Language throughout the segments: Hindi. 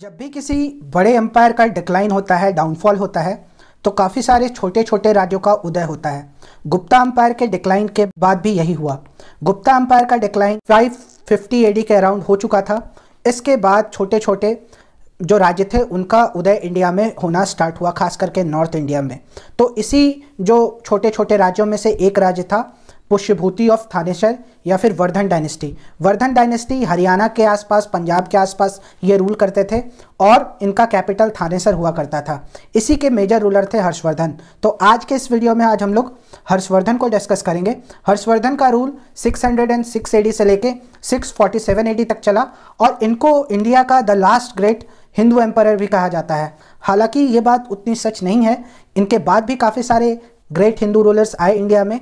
जब भी किसी बड़े एम्पायर का डिक्लाइन होता है डाउनफॉल होता है तो काफ़ी सारे छोटे छोटे राज्यों का उदय होता है गुप्ता एम्पायर के डिक्लाइन के बाद भी यही हुआ गुप्ता एम्पायर का डिक्लाइन 550 एडी के अराउंड हो चुका था इसके बाद छोटे छोटे जो राज्य थे उनका उदय इंडिया में होना स्टार्ट हुआ खास करके नॉर्थ इंडिया में तो इसी जो छोटे छोटे राज्यों में से एक राज्य था पुष्यभूति ऑफ थानेसर या फिर वर्धन डायनेस्टी वर्धन डायनेस्टी हरियाणा के आसपास पंजाब के आसपास ये रूल करते थे और इनका कैपिटल थानेसर हुआ करता था इसी के मेजर रूलर थे हर्षवर्धन तो आज के इस वीडियो में आज हम लोग हर्षवर्धन को डिस्कस करेंगे हर्षवर्धन का रूल 606 एडी से लेके 647 फोर्टी तक चला और इनको इंडिया का the last great Hindu emperor भी कहा जाता है हालांकि ये बात उतनी सच नहीं है इनके बाद भी काफ़ी सारे ग्रेट हिंदू रूलर्स आए इंडिया में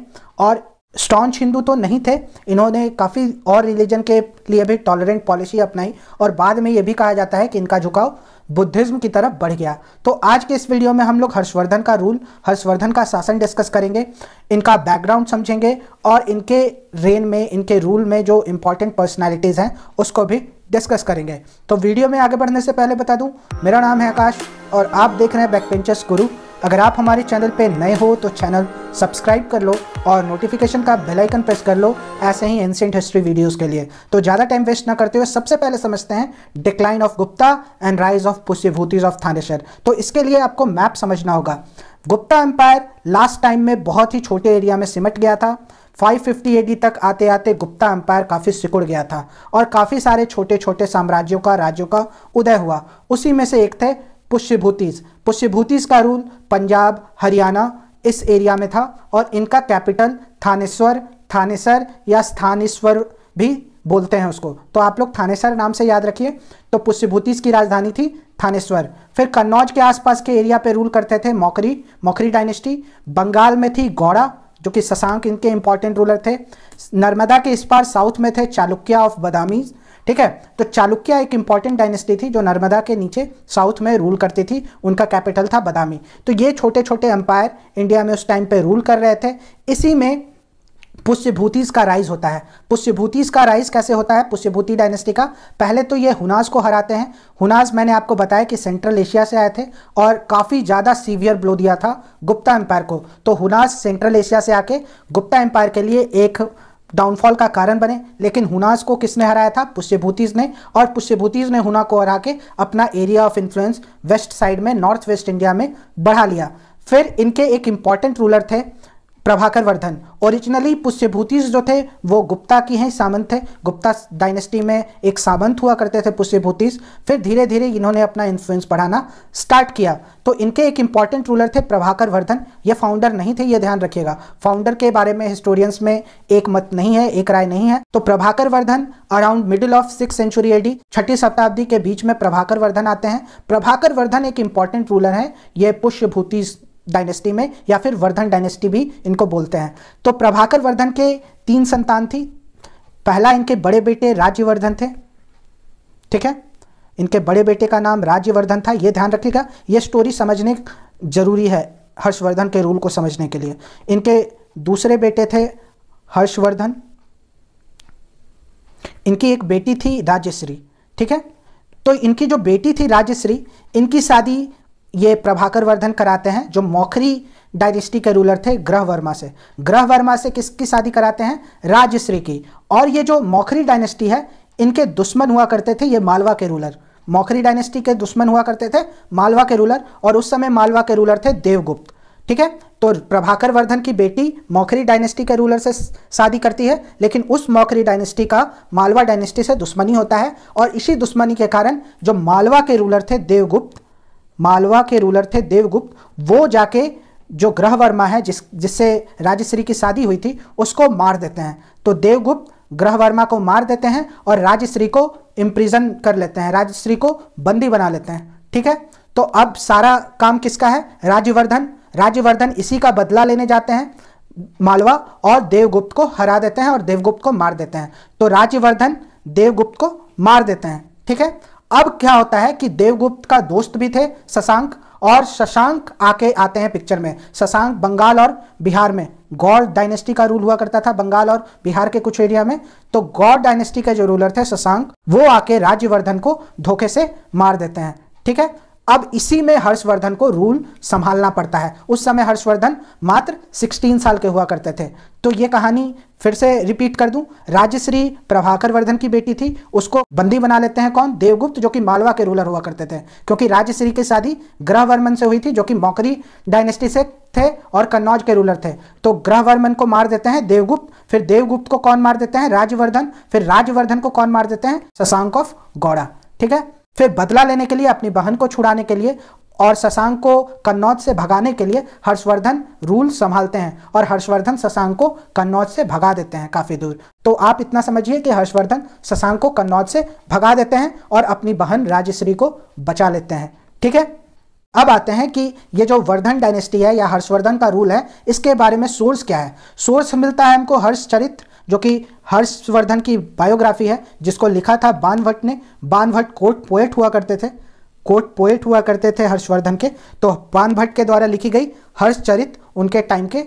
और स्टॉन्च हिंदू तो नहीं थे इन्होंने काफ़ी और रिलीजन के लिए भी टॉलरेंट पॉलिसी अपनाई और बाद में ये भी कहा जाता है कि इनका झुकाव बुद्धिज्म की तरफ बढ़ गया तो आज के इस वीडियो में हम लोग हर्षवर्धन का रूल हर्षवर्धन का शासन डिस्कस करेंगे इनका बैकग्राउंड समझेंगे और इनके रेन में इनके रूल में जो इंपॉर्टेंट पर्सनैलिटीज़ हैं उसको भी डिस्कस करेंगे तो वीडियो में आगे बढ़ने से पहले बता दूँ मेरा नाम है आकाश और आप देख रहे हैं बैक पेंचर्स गुरु अगर आप हमारे चैनल पर नए हो तो चैनल सब्सक्राइब कर लो और नोटिफिकेशन का बेल आइकन प्रेस कर लो ऐसे ही एंसेंट हिस्ट्री वीडियोस के लिए तो ज़्यादा टाइम वेस्ट ना करते हुए सबसे पहले समझते हैं decline of Gupta and rise of Pushyabhutis of Thaneshwar तो इसके लिए आपको मैप समझना होगा गुप्ता एम्पायर लास्ट टाइम में बहुत ही छोटे एरिया में सिमट गया था 550 एडी तक आते आते गुप्ता एम्पायर काफ़ी सिकुड़ गया था और काफ़ी सारे छोटे छोटे साम्राज्यों का राज्यों का उदय हुआ उसी में से एक थे पुष्यभूतिज पुष्यभूतिज का रूल पंजाब हरियाणा इस एरिया में था और इनका कैपिटल थानेश्वर थानेसर या स्थानेश्वर भी बोलते हैं उसको तो आप लोग थानेसर नाम से याद रखिए तो पुष्यभूतिज की राजधानी थी थानेश्वर फिर कन्नौज के आसपास के एरिया पे रूल करते थे मौकरी मौकरी डायनेस्टी बंगाल में थी गौड़ा जो कि शशांक इनके इंपॉर्टेंट रूलर थे नर्मदा के इस पार साउथ में थे चालुक्या ऑफ बदामीज ठीक है तो चालुक्य एक इंपॉर्टेंट डायनेस्टी थी जो नर्मदा के नीचे साउथ में रूल करती थी उनका कैपिटल था बदामी तो ये छोटे छोटे एम्पायर इंडिया में उस टाइम पे रूल कर रहे थे इसी में पुष्यभूतिज का राइज होता है पुष्यभूतिज का राइज कैसे होता है पुष्यभूति डायनेस्टी का पहले तो ये हुनाज को हराते हैं हुनाज मैंने आपको बताया कि सेंट्रल एशिया से आए थे और काफ़ी ज़्यादा सीवियर ब्लो दिया था गुप्ता एम्पायर को तो हुनाज सेंट्रल एशिया से आके गुप्ता एम्पायर के लिए एक डाउनफॉल का कारण बने लेकिन हुनास को किसने हराया था पुष्यभूतिज ने और पुष्यभूतिज ने हुना को हरा के अपना area of influence west side में नॉर्थ वेस्ट इंडिया में बढ़ा लिया फिर इनके एक इंपॉर्टेंट रूलर थे प्रभाकर वर्धन ओरिजिनली पुष्यभूति जो थे वो गुप्ता की हैं सामंत थे गुप्ता डायनेस्टी में एक सामंत हुआ करते थे पुष्यभूति फिर धीरे धीरे इन्होंने अपना इन्फ्लुएंस बढ़ाना स्टार्ट किया तो इनके एक इंपॉर्टेंट रूलर थे प्रभाकर वर्धन ये फाउंडर नहीं थे ये ध्यान रखिएगा फाउंडर के बारे में हिस्टोरियंस में एक मत नहीं है एक राय नहीं है तो Prabhakar Vardhan around middle of six century AD छठी शताब्दी के बीच में प्रभाकर वर्धन आते हैं प्रभाकर वर्धन एक इंपॉर्टेंट रूलर है ये पुष्यभूति डायनेस्टी में या फिर वर्धन डायनेस्टी भी इनको बोलते हैं तो प्रभाकर वर्धन के तीन संतान थी पहला इनके बड़े बेटे राज्यवर्धन थे ठीक है इनके बड़े बेटे का नाम राज्यवर्धन था ये ध्यान रखिएगा ये स्टोरी समझने जरूरी है हर्षवर्धन के रूल को समझने के लिए इनके दूसरे बेटे थे हर्षवर्धन इनकी एक बेटी थी राज्यश्री ठीक है तो इनकी जो बेटी थी राज्यश्री इनकी शादी ये प्रभाकर वर्धन कराते हैं जो मौखरी डायनेस्टी के रूलर थे ग्रह वर्मा से ग्रह वर्मा से किसकी शादी कराते हैं राजश्री की और ये जो मौखरी डायनेस्टी है इनके दुश्मन हुआ करते थे ये मालवा के रूलर मौखरी डायनेस्टी के दुश्मन हुआ करते थे मालवा के रूलर और उस समय मालवा के रूलर थे देवगुप्त ठीक है तो प्रभाकर वर्धन की बेटी मौखरी डायनेस्टी के रूलर से शादी करती है लेकिन उस मौखरी डायनेस्टी का मालवा डायनेस्टी से दुश्मनी होता है और इसी दुश्मनी के कारण जो मालवा के रूलर थे देवगुप्त मालवा के रूलर थे देवगुप्त वो जाके जो ग्रह वर्मा है जिस जिससे राजश्री की शादी हुई थी उसको मार देते हैं तो देवगुप्त ग्रह वर्मा को मार देते हैं और राजश्री को इम्प्रिजन कर लेते हैं राजश्री को बंदी बना लेते हैं ठीक है तो अब सारा काम किसका है राज्यवर्धन राज्यवर्धन इसी का बदला लेने जाते हैं मालवा और देवगुप्त को हरा देते हैं और देवगुप्त को मार देते हैं तो राज्यवर्धन देवगुप्त को मार देते हैं ठीक है अब क्या होता है कि देवगुप्त का दोस्त भी थे शशांक और शशांक आके आते हैं पिक्चर में शशांक बंगाल और बिहार में गौर डायनेस्टी का रूल हुआ करता था बंगाल और बिहार के कुछ एरिया में तो गौर डायनेस्टी के जो रूलर थे शशांक वो आके राज्यवर्धन को धोखे से मार देते हैं ठीक है अब इसी में हर्षवर्धन को रूल संभालना पड़ता है उस समय हर्षवर्धन मात्र 16 साल के हुआ करते थे तो ये कहानी फिर से रिपीट कर दूं राजश्री प्रभाकर वर्धन की बेटी थी उसको बंदी बना लेते हैं कौन देवगुप्त जो कि मालवा के रूलर हुआ करते थे क्योंकि राजश्री की शादी ग्रहवर्मन से हुई थी जो कि मौकरी डायनेस्टी से थे और कन्नौज के रूलर थे तो ग्रहवर्मन को मार देते हैं देवगुप्त फिर देवगुप्त को कौन मार देते हैं राजवर्धन फिर राजवर्धन को कौन मार देते हैं शशांक ऑफ गौड़ा ठीक है फिर बदला लेने के लिए अपनी बहन को छुड़ाने के लिए और शशांक को कन्नौज से भगाने के लिए हर्षवर्धन रूल संभालते हैं और हर्षवर्धन शशांक को कन्नौज से भगा देते हैं काफ़ी दूर तो आप इतना समझिए कि हर्षवर्धन शशांक को कन्नौज से भगा देते हैं और अपनी बहन राजश्री को बचा लेते हैं ठीक है अब आते हैं कि ये जो वर्धन डायनेस्टी है या हर्षवर्धन का रूल है इसके बारे में सोर्स क्या है सोर्स मिलता है हमको चरित्र जो कि हर्षवर्धन की बायोग्राफी है जिसको लिखा था बानभट्ट ने बानभट्ट कोर्ट पोएट हुआ करते थे कोर्ट पोएट हुआ करते थे हर्षवर्धन के तो बानभट्ट के द्वारा लिखी गई हर्षचरित उनके टाइम के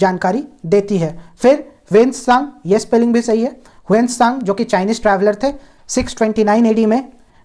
जानकारी देती है फिर वेंस सांग ये स्पेलिंग भी सही है वेंस सांग जो कि चाइनीज ट्रैवलर थे 629 एडी में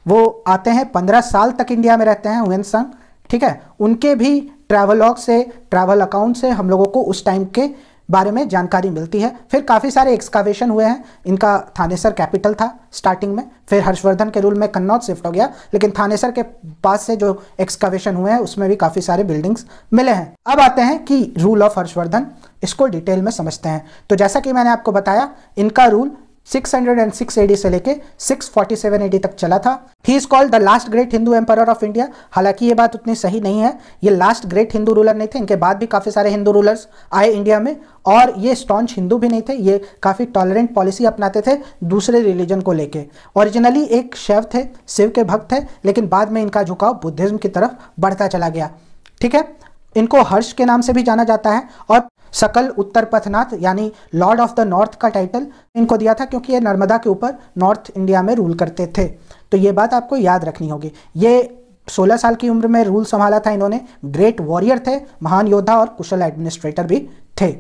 वो आते हैं 15 साल तक इंडिया में रहते हैं वेंस सांग ठीक है उनके भी ट्रैवल लॉग से ट्रैवल अकाउंट से हम लोगों को उस टाइम के बारे में जानकारी मिलती है फिर काफ़ी सारे एक्सकावेशन हुए हैं इनका थानेसर कैपिटल था स्टार्टिंग में फिर हर्षवर्धन के रूल में कन्नौज शिफ्ट हो गया लेकिन थानेसर के पास से जो एक्सकावेशन हुए हैं उसमें भी काफ़ी सारे बिल्डिंग्स मिले हैं अब आते हैं कि रूल ऑफ हर्षवर्धन इसको डिटेल में समझते हैं तो जैसा कि मैंने आपको बताया इनका रूल 606 एडी से लेके 647 एडी तक चला था he is called the last great Hindu empire of India हालांकि ये बात उतनी सही नहीं है ये लास्ट ग्रेट हिंदू रूलर नहीं थे इनके बाद भी काफ़ी सारे हिंदू रूलर्स आए इंडिया में और ये स्टॉन्च हिंदू भी नहीं थे ये काफ़ी टॉलरेंट पॉलिसी अपनाते थे दूसरे रिलीजन को लेके ओरिजिनली एक शैव थे शिव के भक्त थे लेकिन बाद में इनका झुकाव बुद्धिज्म की तरफ बढ़ता चला गया ठीक है इनको हर्ष के नाम से भी जाना जाता है और सकल उत्तर पथनाथ यानी लॉर्ड ऑफ द नॉर्थ का टाइटल इनको दिया था क्योंकि ये नर्मदा के ऊपर नॉर्थ इंडिया में रूल करते थे तो ये बात आपको याद रखनी होगी ये 16 साल की उम्र में रूल संभाला था इन्होंने ग्रेट वॉरियर थे महान योद्धा और कुशल एडमिनिस्ट्रेटर भी थे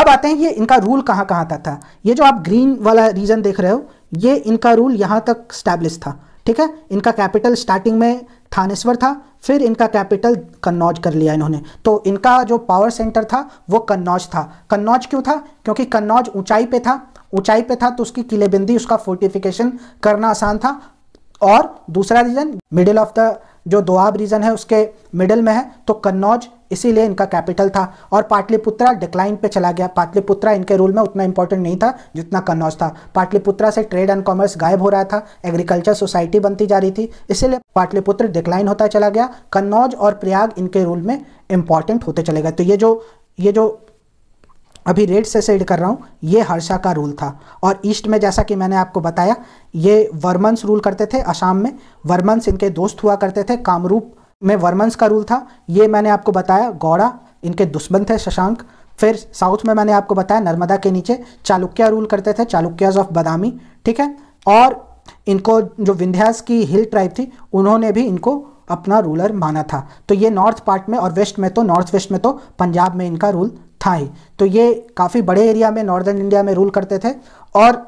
अब आते हैं ये इनका रूल कहाँ कहाँ तक था, था ये जो आप ग्रीन वाला रीजन देख रहे हो ये इनका रूल यहाँ तक स्टैब्लिश था ठीक है इनका कैपिटल स्टार्टिंग में थानेश्वर था फिर इनका कैपिटल कन्नौज कर लिया इन्होंने तो इनका जो पावर सेंटर था वो कन्नौज था कन्नौज क्यों था क्योंकि कन्नौज ऊंचाई पे था ऊंचाई पे था तो उसकी किलेबंदी उसका फोर्टिफिकेशन करना आसान था और दूसरा रीज़न मिडिल ऑफ द जो दोआब रीजन है उसके मिडिल में है तो कन्नौज इसीलिए इनका कैपिटल था और पाटलिपुत्रा डिक्लाइन पे चला गया पाटलिपुत्रा इनके रूल में उतना इंपॉर्टेंट नहीं था जितना कन्नौज था पाटलिपुत्रा से ट्रेड एंड कॉमर्स गायब हो रहा था एग्रीकल्चर सोसाइटी बनती जा रही थी इसीलिए पाटलिपुत्र डिक्लाइन होता चला गया कन्नौज और प्रयाग इनके रूल में इंपॉर्टेंट होते चले गए तो ये जो ये जो अभी रेड से सेड कर रहा हूँ ये हर्षा का रूल था और ईस्ट में जैसा कि मैंने आपको बताया ये वर्मन्स रूल करते थे असम में वर्मन्स इनके दोस्त हुआ करते थे कामरूप में वर्मंस का रूल था ये मैंने आपको बताया गौड़ा इनके दुश्मन थे शशांक फिर साउथ में मैंने आपको बताया नर्मदा के नीचे चालुक्या रूल करते थे चालुक्याज ऑफ बदामी ठीक है और इनको जो विंध्यास की हिल ट्राइब थी उन्होंने भी इनको अपना रूलर माना था तो ये नॉर्थ पार्ट में और वेस्ट में तो नॉर्थ वेस्ट में तो पंजाब में इनका रूल था ही तो ये काफ़ी बड़े एरिया में नॉर्दर्न इंडिया में रूल करते थे और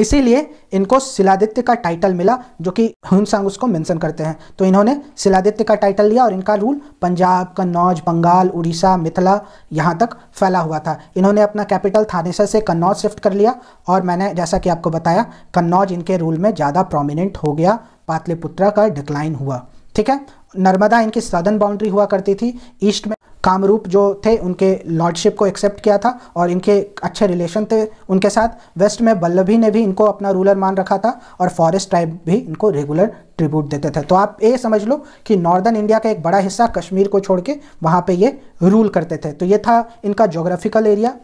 इसीलिए इनको शिलादित्य का टाइटल मिला जो कि हुनसांग उसको मेंशन करते हैं तो इन्होंने शिलादित्य का टाइटल लिया और इनका रूल पंजाब कन्नौज बंगाल उड़ीसा मिथिला यहाँ तक फैला हुआ था इन्होंने अपना कैपिटल थानेसर से कन्नौज शिफ्ट कर लिया और मैंने जैसा कि आपको बताया कन्नौज इनके रूल में ज़्यादा प्रोमिनेंट हो गया पातलिपुत्रा का डिक्लाइन हुआ ठीक है नर्मदा इनकी सदर्न बाउंड्री हुआ करती थी ईस्ट में कामरूप जो थे उनके लॉर्डशिप को एक्सेप्ट किया था और इनके अच्छे रिलेशन थे उनके साथ वेस्ट में बल्लभी ने भी इनको अपना रूलर मान रखा था और फॉरेस्ट ट्राइब भी इनको रेगुलर ट्रिब्यूट देते थे तो आप ये समझ लो कि नॉर्दर्न इंडिया का एक बड़ा हिस्सा कश्मीर को छोड़ के वहाँ पर ये रूल करते थे तो ये था इनका जोग्राफिकल एरिया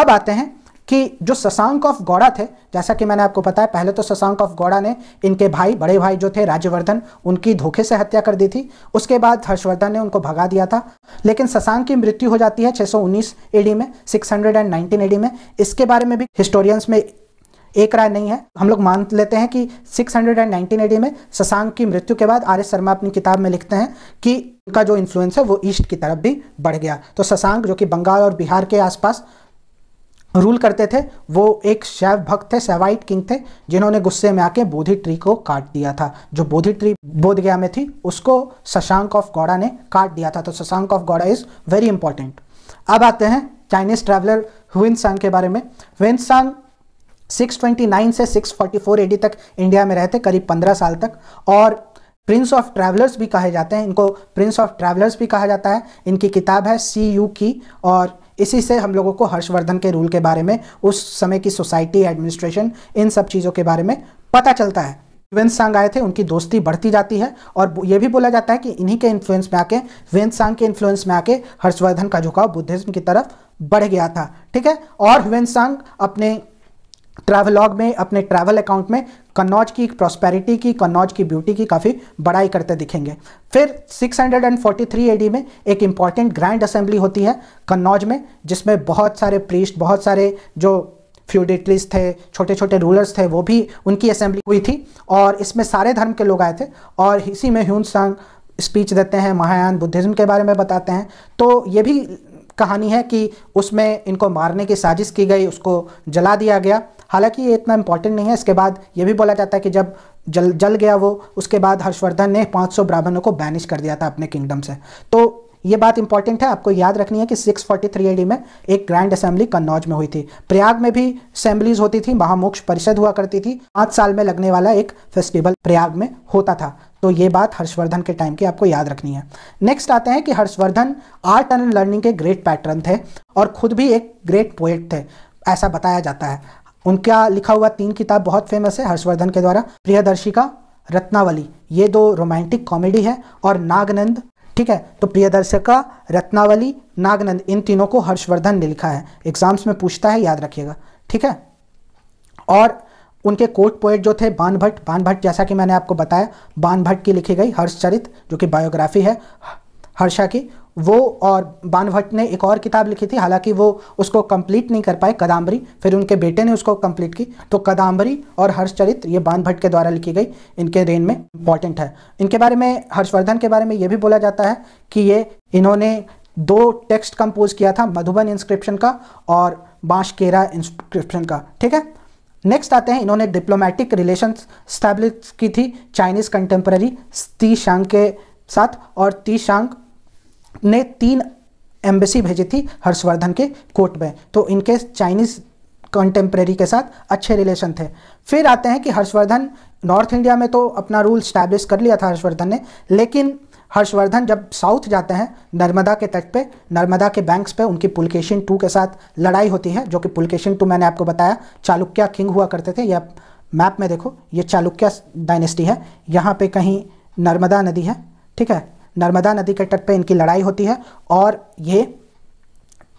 अब आते हैं कि जो शशांक ऑफ गौड़ा थे जैसा कि मैंने आपको बताया पहले तो शशांक ऑफ गौड़ा ने इनके भाई बड़े भाई जो थे राज्यवर्धन उनकी धोखे से हत्या कर दी थी उसके बाद हर्षवर्धन ने उनको भगा दिया था लेकिन शशांक की मृत्यु हो जाती है 619 एडी में 619 एडी में इसके बारे में भी हिस्टोरियंस में एक राय नहीं है हम लोग मान लेते हैं कि 619 एडी में शशांक की मृत्यु के बाद आर एस शर्मा अपनी किताब में लिखते हैं कि उनका जो इन्फ्लुएंस है वो ईस्ट की तरफ भी बढ़ गया तो शशांक जो कि बंगाल और बिहार के आसपास रूल करते थे वो एक शैव भक्त थे शैवाइट किंग थे जिन्होंने गुस्से में आके बोधि ट्री को काट दिया था जो बोधि ट्री बोध गया में थी उसको शशांक ऑफ गौड़ा ने काट दिया था तो Shashank of Gauda is very important अब आते हैं चाइनीज ट्रैवलर हुइन सांग के बारे में हुइन सांग 629 से 644 फोर्टी तक इंडिया में रहते करीब 15 साल तक और प्रिंस ऑफ ट्रैवलर्स भी कहे जाते हैं इनको प्रिंस ऑफ ट्रैवलर्स भी कहा जाता है इनकी किताब है सी यू की और इसी से हम लोगों को हर्षवर्धन के रूल के बारे में उस समय की सोसाइटी एडमिनिस्ट्रेशन इन सब चीज़ों के बारे में पता चलता है वेंस सांग आए थे उनकी दोस्ती बढ़ती जाती है और ये भी बोला जाता है कि इन्हीं के इन्फ्लुएंस में आके वेंस सांग के इन्फ्लुएंस में आके हर्षवर्धन का झुकाव बुद्धिज्म की तरफ बढ़ गया था ठीक है और वेंस सांग अपने ट्रैवलॉग में अपने ट्रैवल अकाउंट में कन्नौज की प्रॉस्पेरिटी की कन्नौज की ब्यूटी की काफ़ी बड़ाई करते दिखेंगे फिर 643 एडी में एक इम्पॉर्टेंट ग्रैंड असेंबली होती है कन्नौज में जिसमें बहुत सारे प्रीस्ट बहुत सारे जो फ्यूडेटरीज थे छोटे छोटे रूलर्स थे वो भी उनकी असेंबली हुई थी और इसमें सारे धर्म के लोग आए थे और इसी में ह्यून संग स्पीच देते हैं महायान बुद्धिज़्म के बारे में बताते हैं तो ये भी कहानी है कि उसमें इनको मारने की साजिश की गई उसको जला दिया गया हालांकि ये इतना इंपॉर्टेंट नहीं है इसके बाद ये भी बोला जाता है कि जब जल जल गया वो उसके बाद हर्षवर्धन ने 500 ब्राह्मणों को बैनिश कर दिया था अपने किंगडम से तो ये बात इंपॉर्टेंट है आपको याद रखनी है कि 643 फोर्टी में एक ग्रैंड असेंबली कन्नौज में हुई थी प्रयाग में भी असेंबलीज होती थी महामोक्ष परिषद हुआ करती थी पाँच साल में लगने वाला एक फेस्टिवल प्रयाग में होता था तो ये बात हर्षवर्धन के टाइम की आपको याद रखनी है नेक्स्ट आते हैं कि हर्षवर्धन आर्ट एंड लर्निंग के ग्रेट पैटर्न थे और खुद भी एक ग्रेट पोएट थे ऐसा बताया जाता है उनका लिखा हुआ तीन किताब बहुत फेमस है हर्षवर्धन के द्वारा प्रियदर्शिका रत्नावली ये दो रोमांटिक कॉमेडी है और नागनंद ठीक है तो प्रियदर्शिका रत्नावली नागनंद इन तीनों को हर्षवर्धन ने लिखा है एग्जाम्स में पूछता है याद रखिएगा ठीक है और उनके कोर्ट पोएट जो थे बान भट्ट बान भट्ट जैसा कि मैंने आपको बताया बान भट्ट की लिखी गई हर्षचरित जो कि बायोग्राफी है हर्षा की वो और बानभट्ट ने एक और किताब लिखी थी हालांकि वो उसको कंप्लीट नहीं कर पाए कादम्बरी फिर उनके बेटे ने उसको कंप्लीट की तो कदम्बरी और हर्षचरित्र ये बानभट्ट के द्वारा लिखी गई इनके रेन में इंपॉर्टेंट है इनके बारे में हर्षवर्धन के बारे में ये भी बोला जाता है कि ये इन्होंने दो टेक्स्ट कंपोज किया था मधुबन इंस्क्रिप्शन का और बांशकेरा इंस्क्रिप्शन का ठीक है नेक्स्ट आते हैं इन्होंने डिप्लोमेटिक रिलेशंस स्टैब्लिश की थी चाइनीज़ कंटेम्प्रेरी ती शांग के साथ और ती शांग ने तीन एम्बेसी भेजी थी हर्षवर्धन के कोर्ट में तो इनके चाइनीज़ कंटेम्प्रेरी के साथ अच्छे रिलेशन थे फिर आते हैं कि हर्षवर्धन नॉर्थ इंडिया में तो अपना रूल स्टैब्लिश कर लिया था हर्षवर्धन ने लेकिन हर्षवर्धन जब साउथ जाते हैं नर्मदा के तट पे नर्मदा के बैंक्स पे उनकी पुलकेशन टू के साथ लड़ाई होती है जो कि पुलकेशन टू मैंने आपको बताया चालुक्य किंग हुआ करते थे यह मैप में देखो ये चालुक्य डायनेस्टी है यहाँ पे कहीं नर्मदा नदी है ठीक है नर्मदा नदी के तट पर इनकी लड़ाई होती है और ये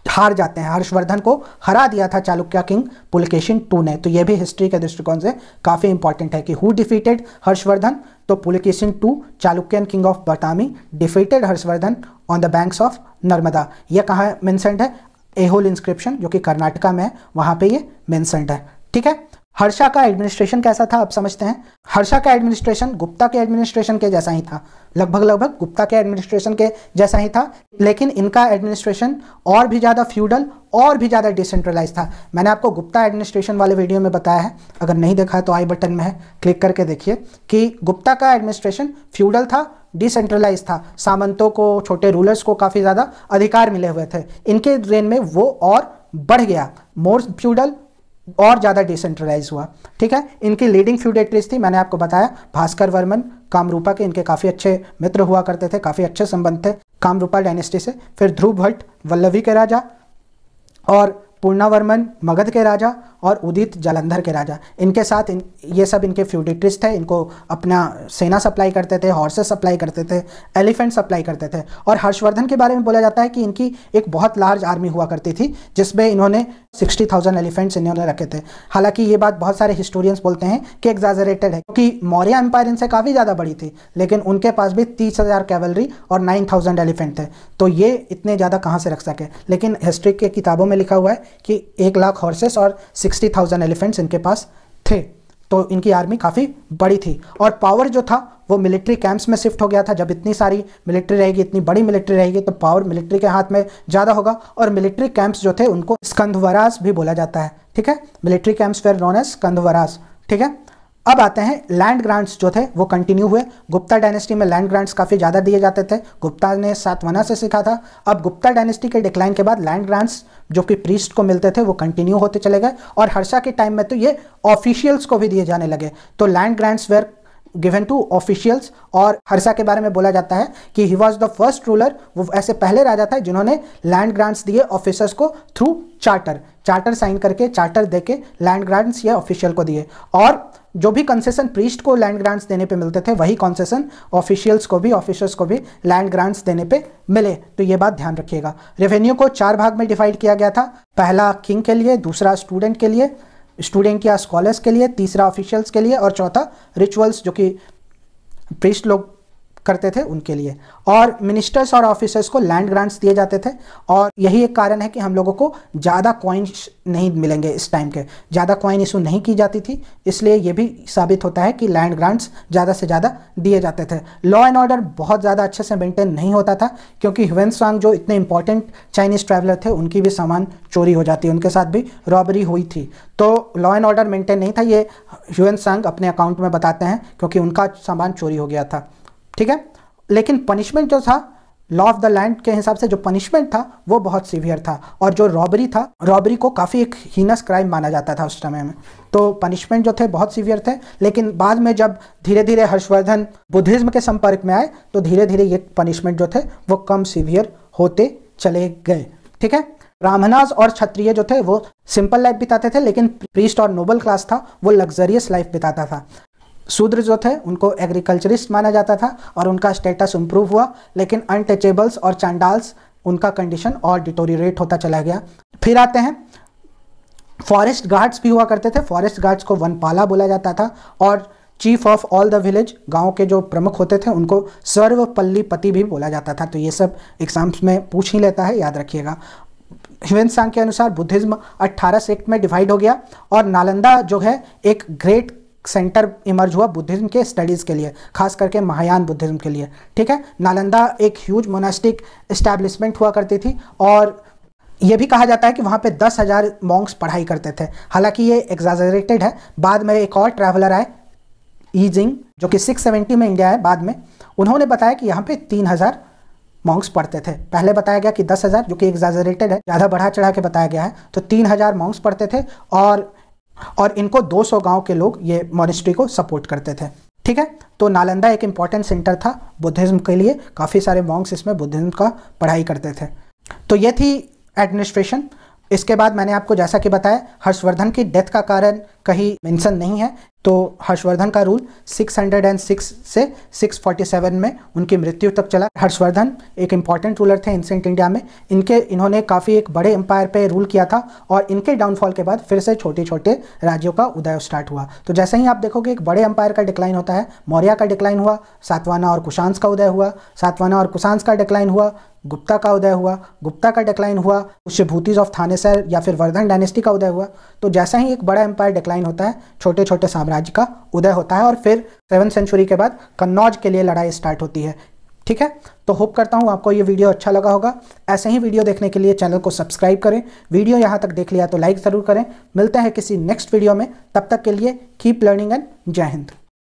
हार जाते हैं हर्षवर्धन को हरा दिया था चालुक्य किंग पुलकेशिन टू ने तो ये भी हिस्ट्री के दृष्टिकोण से काफ़ी इंपॉर्टेंट है कि हु डिफीटेड हर्षवर्धन तो Pulakeshin two Chalukyan king of Badami defeated Harshavardhan on the banks of Narmada ये कहाँ मैंसेंड है एहोल इंस्क्रिप्शन जो कि कर्नाटका में है वहाँ पर ये मैंसेंड है ठीक है हर्षा का एडमिनिस्ट्रेशन कैसा था आप समझते हैं हर्षा का एडमिनिस्ट्रेशन गुप्ता के एडमिनिस्ट्रेशन के जैसा ही था लगभग लगभग गुप्ता के एडमिनिस्ट्रेशन के जैसा ही था लेकिन इनका एडमिनिस्ट्रेशन और भी ज़्यादा फ्यूडल और भी ज़्यादा डिसेंट्रलाइज था मैंने आपको गुप्ता एडमिनिस्ट्रेशन वाले वीडियो में बताया है अगर नहीं देखा है तो आई बटन में है क्लिक करके देखिए कि गुप्ता का एडमिनिस्ट्रेशन फ्यूडल था डिसेंट्रलाइज था सामंतों को छोटे रूलर्स को काफ़ी ज़्यादा अधिकार मिले हुए थे इनके रेन में वो और बढ़ गया मोर फ्यूडल और ज़्यादा डिसेंट्रलाइज हुआ ठीक है इनकी लीडिंग फ्यू डायरेक्टरीज थी मैंने आपको बताया भास्कर वर्मन कामरूपा के इनके काफ़ी अच्छे मित्र हुआ करते थे काफ़ी अच्छे संबंध थे कामरूपा डायनेस्टी से फिर ध्रुव भट्ट वल्लवी के राजा और पूर्णावर्मन मगध के राजा और उदित जालंधर के राजा इनके साथ इन ये सब इनके फ्यूडिट्रिस थे इनको अपना सेना सप्लाई करते थे हॉर्सेस सप्लाई करते थे एलिफेंट सप्लाई करते थे और हर्षवर्धन के बारे में बोला जाता है कि इनकी एक बहुत लार्ज आर्मी हुआ करती थी जिसमें इन्होंने सिक्सटी थाउजेंड एलिफेंट्स इन्होंने रखे थे हालांकि ये बात बहुत सारे हिस्टोरियंस बोलते हैं कि एग्जाजरेटेड है क्योंकि मौर्य एम्पायर इनसे काफ़ी ज़्यादा बड़ी थी लेकिन उनके पास भी तीस हज़ार कैवलरी और नाइन थाउजेंड एलिफेंट थे तो ये इतने ज़्यादा कहाँ से रख सके लेकिन हिस्ट्री के किताबों में लिखा हुआ है कि एक लाख हॉर्सेस और सिक्सटी थाउजेंड एलिफेंट्स इनके पास थे तो इनकी आर्मी काफ़ी बड़ी थी और पावर जो था वो मिलिट्री कैंप्स में शिफ्ट हो गया था जब इतनी सारी मिलिट्री रहेगी इतनी बड़ी मिलिट्री रहेगी तो पावर मिलिट्री के हाथ में ज़्यादा होगा और मिलिट्री कैंप्स जो थे उनको स्कंदवराज भी बोला जाता है ठीक है military camps were known as स्कंधवरास ठीक है अब आते हैं लैंड ग्रांट्स जो थे वो कंटिन्यू हुए गुप्ता डायनेस्टी में लैंड ग्रांट्स काफ़ी ज़्यादा दिए जाते थे गुप्ता ने सातवना से सीखा था अब गुप्ता डायनेस्टी के डिक्लाइन के बाद लैंड ग्रांट्स जो कि प्रीस्ट को मिलते थे वो कंटिन्यू होते चले गए और हर्षा के टाइम में तो ये ऑफिशियल्स को भी दिए जाने लगे तो land grants were given to officials और हर्षा के बारे में बोला जाता है कि he was the first ruler वो ऐसे पहले राजा था जिन्होंने लैंड ग्रांट्स दिए ऑफिसर्स को थ्रू चार्टर चार्टर साइन करके चार्टर दे के लैंड ग्रांट्स या ऑफिशियल को दिए और जो भी कंसेशन प्रीस्ट को लैंड ग्रांट्स देने पे मिलते थे वही कंसेशन ऑफिशियल्स को भी ऑफिसर्स को भी लैंड ग्रांट्स देने पे मिले तो ये बात ध्यान रखिएगा रेवेन्यू को चार भाग में डिवाइड किया गया था पहला किंग के लिए दूसरा स्टूडेंट के लिए स्टूडेंट या स्कॉलर्स के लिए तीसरा ऑफिशियल्स के लिए और चौथा रिचुअल्स जो कि प्रिस्ट लोग करते थे उनके लिए और मिनिस्टर्स और ऑफिसर्स को लैंड ग्रांट्स दिए जाते थे और यही एक कारण है कि हम लोगों को ज़्यादा कॉइन्स नहीं मिलेंगे इस टाइम के ज़्यादा कॉइन इशू नहीं की जाती थी इसलिए यह भी साबित होता है कि लैंड ग्रांट्स ज़्यादा से ज़्यादा दिए जाते थे लॉ एंड ऑर्डर बहुत ज़्यादा अच्छे से मेंटेन नहीं होता था क्योंकि ह्यून सॉन्ग जो इतने इंपॉर्टेंट चाइनीज़ ट्रैवलर थे उनकी भी सामान चोरी हो जाती उनके साथ भी रॉबरी हुई थी तो लॉ एंड ऑर्डर मेंटेन नहीं था ये ह्यून सॉन्ग अपने अकाउंट में बताते हैं क्योंकि उनका सामान चोरी हो गया था ठीक है लेकिन पनिशमेंट जो था लॉ ऑफ द लैंड के हिसाब से जो पनिशमेंट था वो बहुत सीवियर था और जो रॉबरी था रॉबरी को काफ़ी एक हीनस क्राइम माना जाता था उस समय में तो पनिशमेंट जो थे बहुत सीवियर थे लेकिन बाद में जब धीरे धीरे हर्षवर्धन बुद्धिज्म के संपर्क में आए तो धीरे धीरे ये पनिशमेंट जो थे वो कम सीवियर होते चले गए ठीक है ब्राह्मणाज और क्षत्रिय जो थे वो सिंपल लाइफ बिताते थे लेकिन प्रीस्ट और नोबल क्लास था वो लग्जरियस लाइफ बिताता था शूद्र जो थे उनको एग्रीकल्चरिस्ट माना जाता था और उनका स्टेटस इम्प्रूव हुआ लेकिन अनटचेबल्स और चांडाल्स उनका कंडीशन और डिटोरीरेट होता चला गया फिर आते हैं फॉरेस्ट गार्ड्स भी हुआ करते थे फॉरेस्ट गार्ड्स को वनपाला बोला जाता था और chief of all the village गांव के जो प्रमुख होते थे उनको सर्वपल्ली पति भी बोला जाता था तो ये सब एग्जाम्स में पूछ ही लेता है याद रखिएगा ह्यून सांग के अनुसार बुद्धिज्म अट्ठारह सेक्ट में डिवाइड हो गया और नालंदा जो है एक ग्रेट सेंटर इमर्ज हुआ बुद्धिज्म के स्टडीज़ के लिए खास करके महायान बुद्धिज्म के लिए ठीक है नालंदा एक ह्यूज मोनास्टिक इस्टेब्लिशमेंट हुआ करती थी और ये भी कहा जाता है कि वहाँ पे दस हज़ार मॉन्क्स पढ़ाई करते थे हालांकि ये एग्जाजरेटेड है बाद में एक और ट्रैवलर आए ईजिंग जो कि 670 में इंडिया है बाद में उन्होंने बताया कि यहाँ पे तीन हज़ार मॉन्क्स पढ़ते थे पहले बताया गया कि दस हज़ार जो कि एग्जाजरेटेड है ज़्यादा बढ़ा चढ़ा के बताया गया है तो तीन हज़ार मॉन्क्स पढ़ते थे और और इनको 200 गांव के लोग ये मॉनिस्ट्री को सपोर्ट करते थे ठीक है तो नालंदा एक इंपॉर्टेंट सेंटर था बुद्धिज़्म के लिए काफ़ी सारे मॉन्ग्स इसमें बुद्धिज़्म का पढ़ाई करते थे तो ये थी एडमिनिस्ट्रेशन इसके बाद मैंने आपको जैसा कि बताया हर्षवर्धन की डेथ का कारण कहीं मेंशन नहीं है तो हर्षवर्धन का रूल 606 से 647 में उनकी मृत्यु तक चला हर्षवर्धन एक इंपॉर्टेंट रूलर थे इंसेंट इंडिया में इनके इन्होंने काफ़ी एक बड़े एम्पायर पे रूल किया था और इनके डाउनफॉल के बाद फिर से छोटे छोटे राज्यों का उदय स्टार्ट हुआ तो जैसे ही आप देखोगे एक बड़े एम्पायर का डिक्लाइन होता है मौर्य का डिक्लाइन हुआ सातवाना और कुशांस का उदय हुआ सातवाना और कुशांस का डिक्लाइन हुआ गुप्ता का उदय हुआ गुप्ता का डिक्लाइन हुआ उससे भूतीज ऑफ थानेसर या फिर वर्धन डायनेस्टी का उदय हुआ तो जैसा ही एक बड़ा एम्पायर डिक्लाइन होता है छोटे छोटे साम्राज्य का उदय होता है और फिर सेवन सेंचुरी के बाद कन्नौज के लिए लड़ाई स्टार्ट होती है ठीक है तो होप करता हूँ आपको ये वीडियो अच्छा लगा होगा ऐसे ही वीडियो देखने के लिए चैनल को सब्सक्राइब करें वीडियो यहाँ तक देख लिया तो लाइक ज़रूर करें मिलते हैं किसी नेक्स्ट वीडियो में तब तक के लिए कीप लर्निंग एंड जय हिंद